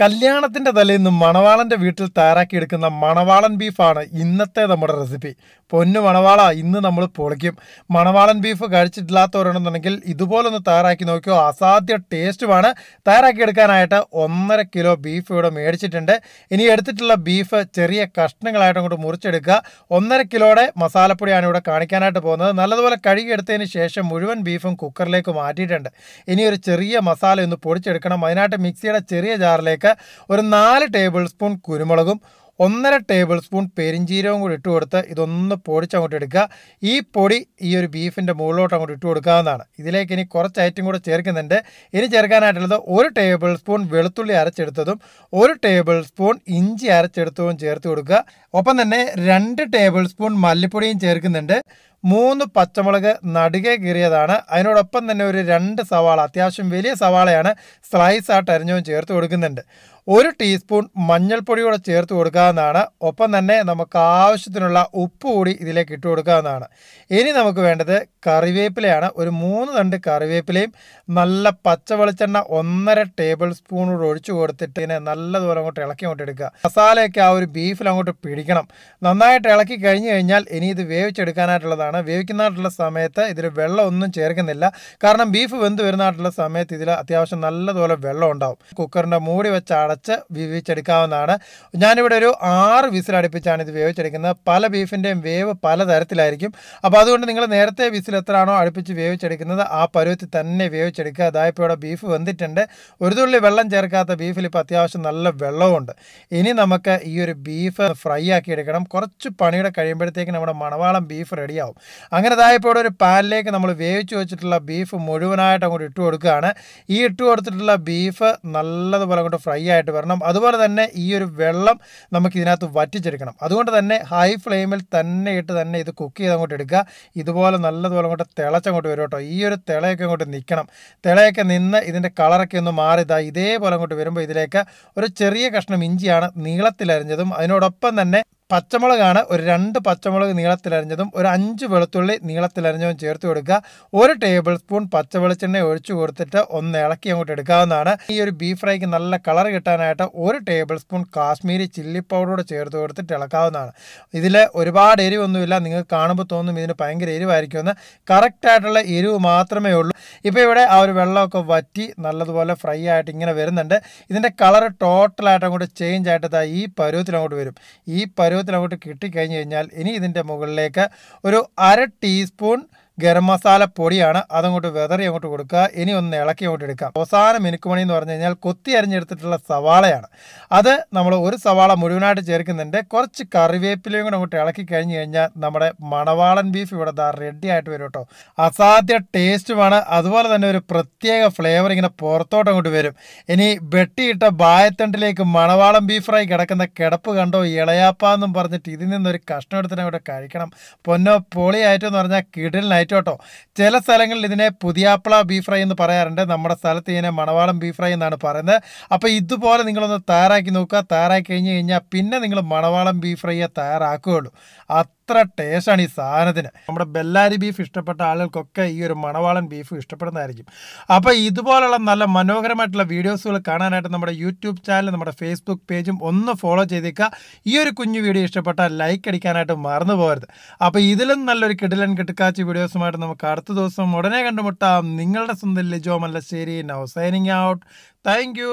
കല്യാണത്തിൻ്റെ തലേന്ന് മണവാളൻ്റെ വീട്ടിൽ തയ്യാറാക്കിയെടുക്കുന്ന മണവാളൻ ബീഫാണ് ഇന്നത്തെ നമ്മുടെ റെസിപ്പി പൊന്നു മണവാള ഇന്ന് നമ്മൾ പൊളിക്കും മണവാളൻ ബീഫ് കഴിച്ചിട്ടില്ലാത്തവരാണെന്നുണ്ടെങ്കിൽ ഇതുപോലൊന്ന് തയ്യാറാക്കി നോക്കിയോ അസാധ്യ ടേസ്റ്റുമാണ് തയ്യാറാക്കിയെടുക്കാനായിട്ട് ഒന്നര കിലോ ബീഫ് ഇവിടെ മേടിച്ചിട്ടുണ്ട് ഇനി എടുത്തിട്ടുള്ള ബീഫ് ചെറിയ കഷ്ണങ്ങളായിട്ട് അങ്ങോട്ട് മുറിച്ചെടുക്കുക ഒന്നര കിലോയുടെ മസാലപ്പൊടിയാണ് ഇവിടെ കാണിക്കാനായിട്ട് പോകുന്നത് നല്ലതുപോലെ കഴുകിയെടുത്തതിന് ശേഷം മുഴുവൻ ബീഫും കുക്കറിലേക്ക് മാറ്റിയിട്ടുണ്ട് ഇനി ഒരു ചെറിയ മസാല ഒന്ന് പൊടിച്ചെടുക്കണം അതിനായിട്ട് മിക്സിയുടെ ചെറിയ ജാറിലേക്ക് അതിലേക്ക് ഒരു നാല് ടേബിൾ സ്പൂൺ കുരുമുളകും ഒന്നര ടേബിൾ സ്പൂൺ പെരിഞ്ചീരവും കൂടി ഇട്ട് കൊടുത്ത് ഇതൊന്ന് പൊടിച്ചങ്ങോട്ട് എടുക്കുക ഈ പൊടി ഈ ഒരു ബീഫിൻ്റെ മുകളിലോട്ട് അങ്ങോട്ട് ഇട്ട് കൊടുക്കാവുന്നതാണ് ഇതിലേക്ക് ഇനി കുറച്ച് ഐറ്റം കൂടെ ചേർക്കുന്നുണ്ട് ഇനി ചേർക്കാനായിട്ടുള്ളത് ഒരു ടേബിൾ സ്പൂൺ വെളുത്തുള്ളി അരച്ചെടുത്തതും ഒരു ടേബിൾ സ്പൂൺ ഇഞ്ചി അരച്ചെടുത്തതും ചേർത്ത് കൊടുക്കുക ഒപ്പം തന്നെ രണ്ട് ടേബിൾ സ്പൂൺ മല്ലിപ്പൊടിയും ചേർക്കുന്നുണ്ട് മൂന്ന് പച്ചമുളക് നടുകെ കീറിയതാണ് അതിനോടൊപ്പം തന്നെ ഒരു രണ്ട് സവാള അത്യാവശ്യം വലിയ സവാളയാണ് സ്ലൈസ് ആയിട്ട് അരിഞ്ഞവും ചേർത്ത് കൊടുക്കുന്നുണ്ട് ഒരു ടീസ്പൂൺ മഞ്ഞൾപ്പൊടി കൂടെ ചേർത്ത് കൊടുക്കാവുന്നതാണ് ഒപ്പം തന്നെ നമുക്ക് ആവശ്യത്തിനുള്ള ഉപ്പ് കൂടി ഇതിലേക്ക് ഇട്ട് കൊടുക്കാവുന്നതാണ് ഇനി നമുക്ക് വേണ്ടത് കറിവേപ്പിലയാണ് ഒരു മൂന്ന് തണ്ട് കറിവേപ്പിലയും നല്ല പച്ച വെളിച്ചെണ്ണ ഒന്നര ടേബിൾ സ്പൂണോട് ഒഴിച്ചു കൊടുത്തിട്ട് ഇതിനെ നല്ലതുപോലെ അങ്ങോട്ട് ഇളക്കി അങ്ങോട്ട് എടുക്കുക മസാലയൊക്കെ ആ ഒരു ബീഫിൽ അങ്ങോട്ട് പിടിക്കണം നന്നായിട്ട് ഇളക്കി കഴിഞ്ഞ് കഴിഞ്ഞാൽ ഇനി ഇത് വേവിച്ചെടുക്കാനായിട്ടുള്ളതാണ് നല്ലതാണ് വേവിക്കുന്നതായിട്ടുള്ള സമയത്ത് ഇതിൽ വെള്ളമൊന്നും ചേർക്കുന്നില്ല കാരണം ബീഫ് വെന്ത് വരുന്നതായിട്ടുള്ള സമയത്ത് ഇതിൽ അത്യാവശ്യം നല്ലതുപോലെ വെള്ളം ഉണ്ടാവും കുക്കറിൻ്റെ മൂടി വെച്ച് അടച്ച് വേവിച്ചെടുക്കാവുന്നതാണ് ഞാനിവിടെ ഒരു ആറ് വിസിൽ അടുപ്പിച്ചാണ് ഇത് വേവിച്ചെടുക്കുന്നത് പല ബീഫിൻ്റെയും വേവ് പല തരത്തിലായിരിക്കും അപ്പോൾ അതുകൊണ്ട് നിങ്ങൾ നേരത്തെ വിസിൽ എത്രയാണോ അടുപ്പിച്ച് വേവിച്ചെടുക്കുന്നത് ആ പരുവത്തിൽ തന്നെ വേവിച്ചെടുക്കുക അതായപ്പോൾ ഇവിടെ ബീഫ് വെന്തിട്ടുണ്ട് ഒരു തുള്ളി വെള്ളം ചേർക്കാത്ത ബീഫിൽ ഇപ്പോൾ അത്യാവശ്യം നല്ല വെള്ളമുണ്ട് ഇനി നമുക്ക് ഈ ഒരു ബീഫ് ഫ്രൈ ആക്കി എടുക്കണം കുറച്ച് പണിയുടെ കഴിയുമ്പോഴത്തേക്ക് നമ്മുടെ മണവാളം ബീഫ് റെഡിയാവും ഉണ്ടാവും അങ്ങനെ ഇതായപ്പോൾ ഒരു പാനിലേക്ക് നമ്മൾ വേവിച്ച് വെച്ചിട്ടുള്ള ബീഫ് മുഴുവനായിട്ട് അങ്ങോട്ട് ഇട്ട് കൊടുക്കുകയാണ് ഈ ഇട്ട് കൊടുത്തിട്ടുള്ള ബീഫ് നല്ലതുപോലെ അങ്ങോട്ട് ഫ്രൈ ആയിട്ട് വരണം അതുപോലെ തന്നെ ഈ ഒരു വെള്ളം നമുക്ക് ഇതിനകത്ത് വറ്റിച്ചെടുക്കണം അതുകൊണ്ട് തന്നെ ഹൈ ഫ്ലെയിമിൽ തന്നെ ഇട്ട് തന്നെ ഇത് കുക്ക് ചെയ്ത് അങ്ങോട്ട് എടുക്കുക ഇതുപോലെ നല്ലതുപോലെ അങ്ങോട്ട് തിളച്ചങ്ങോട്ട് വരും കേട്ടോ ഈ ഒരു തിളയൊക്കെ അങ്ങോട്ട് നിൽക്കണം തിളയൊക്കെ നിന്ന് ഇതിൻ്റെ കളറൊക്കെ ഒന്ന് മാറി ഇതാ ഇതേപോലെ അങ്ങോട്ട് വരുമ്പോൾ ഇതിലേക്ക് ഒരു ചെറിയ കഷ്ണം ഇഞ്ചിയാണ് നീളത്തിലരിഞ്ഞതും അതിനോടൊപ്പം തന്നെ പച്ചമുളകാണ് ഒരു രണ്ട് പച്ചമുളക് നീളത്തിലരിഞ്ഞതും ഒരു അഞ്ച് വെളുത്തുള്ളി നീളത്തിലരിഞ്ഞതും ചേർത്ത് കൊടുക്കുക ഒരു ടേബിൾ സ്പൂൺ പച്ച വെളിച്ചെണ്ണ ഒഴിച്ചു കൊടുത്തിട്ട് ഒന്ന് ഇളക്കി അങ്ങോട്ട് എടുക്കാവുന്നതാണ് ഈ ഒരു ബീഫ് ഫ്രൈക്ക് നല്ല കളർ കിട്ടാനായിട്ട് ഒരു ടേബിൾ സ്പൂൺ കാശ്മീരി ചില്ലി പൗഡറോട് ചേർത്ത് കൊടുത്തിട്ട് ഇളക്കാവുന്നതാണ് ഇതിൽ ഒരുപാട് എരിവൊന്നുമില്ല നിങ്ങൾക്ക് കാണുമ്പോൾ തോന്നും ഇതിന് ഭയങ്കര എരിവായിരിക്കുമെന്ന് കറക്റ്റായിട്ടുള്ള എരിവ് മാത്രമേ ഉള്ളൂ ഇപ്പോൾ ഇവിടെ ആ ഒരു വെള്ളമൊക്കെ വറ്റി നല്ലതുപോലെ ഫ്രൈ ആയിട്ട് ഇങ്ങനെ വരുന്നുണ്ട് ഇതിൻ്റെ കളർ ടോട്ടലായിട്ട് അങ്ങോട്ട് ചേഞ്ച് ആയിട്ട് ഈ പരുവത്തിൽ അങ്ങോട്ട് വരും ഈ പരുവത്തിലോട്ട് കിട്ടിക്കഴിഞ്ഞ് കഴിഞ്ഞാൽ ഇനി ഇതിൻ്റെ മുകളിലേക്ക് ഒരു അര ടീസ്പൂൺ ഗരം മസാല പൊടിയാണ് അതങ്ങോട്ട് വെതറി അങ്ങോട്ട് കൊടുക്കുക ഇനി ഒന്ന് ഇളക്കി അങ്ങോട്ട് എടുക്കാം അവസാന മിനുക്കുമണി എന്ന് പറഞ്ഞു കഴിഞ്ഞാൽ കൊത്തി അരിഞ്ഞെടുത്തിട്ടുള്ള സവാളയാണ് അത് നമ്മൾ ഒരു സവാള മുഴുവനായിട്ട് ചേർക്കുന്നുണ്ട് കുറച്ച് കറിവേപ്പിലയും കൂടെ അങ്ങോട്ട് ഇളക്കി കഴിഞ്ഞ് കഴിഞ്ഞാൽ നമ്മുടെ മണവാളൻ ബീഫ് ഇവിടെ ദാ റെഡി ആയിട്ട് വരും കേട്ടോ അസാധ്യ ടേസ്റ്റുമാണ് അതുപോലെ തന്നെ ഒരു പ്രത്യേക ഫ്ലേവർ ഇങ്ങനെ പുറത്തോട്ട് അങ്ങോട്ട് വരും ഇനി വെട്ടിയിട്ട ബായത്തണ്ടിലേക്ക് മണവാളം ബീഫ് ഫ്രൈ കിടക്കുന്ന കിടപ്പ് കണ്ടോ ഇളയാപ്പ എന്നും പറഞ്ഞിട്ട് ഇതിൽ നിന്നൊരു കഷ്ണം എടുത്തിട്ട് അങ്ങോട്ട് കഴിക്കണം പൊന്നോ പൊളിയായിട്ടെന്ന് പറഞ്ഞാൽ കിടലിനായിട്ട് ഐറ്റം കേട്ടോ ചില സ്ഥലങ്ങളിൽ ഇതിനെ പുതിയാപ്പിള ബീഫ് ഫ്രൈ എന്ന് പറയാറുണ്ട് നമ്മുടെ സ്ഥലത്ത് ഇതിനെ മണവാളം ബീഫ് ഫ്രൈ എന്നാണ് പറയുന്നത് അപ്പോൾ ഇതുപോലെ നിങ്ങളൊന്ന് തയ്യാറാക്കി നോക്കുക തയ്യാറാക്കി കഴിഞ്ഞ് കഴിഞ്ഞാൽ പിന്നെ നിങ്ങൾ മണവാളം ബീഫ് ഫ്രൈയെ തയ്യാറാക്കുകയുള്ളൂ അത്ര ടേസ്റ്റാണ് ഈ സാധനത്തിന് നമ്മുടെ ബെല്ലാരി ബീഫ് ഇഷ്ടപ്പെട്ട ആളുകൾക്കൊക്കെ ഈ ഒരു മണവാളൻ ബീഫ് ഇഷ്ടപ്പെടുന്നതായിരിക്കും അപ്പോൾ ഇതുപോലുള്ള നല്ല മനോഹരമായിട്ടുള്ള വീഡിയോസുകൾ കാണാനായിട്ട് നമ്മുടെ യൂട്യൂബ് ചാനൽ നമ്മുടെ ഫേസ്ബുക്ക് പേജും ഒന്ന് ഫോളോ ചെയ്തേക്കുക ഈ ഒരു കുഞ്ഞു വീഡിയോ ഇഷ്ടപ്പെട്ടാൽ ലൈക്ക് അടിക്കാനായിട്ട് മറന്നു പോകരുത് അപ്പോൾ ഇതിലും നല്ലൊരു കിടിലൻ കിടക്കാച്ചി വീഡിയോസുമായിട്ട് നമുക്ക് അടുത്ത ദിവസം ഉടനെ കണ്ടുമുട്ടാം നിങ്ങളുടെ സ്വന്തം Lijo Mallassery now signing out thank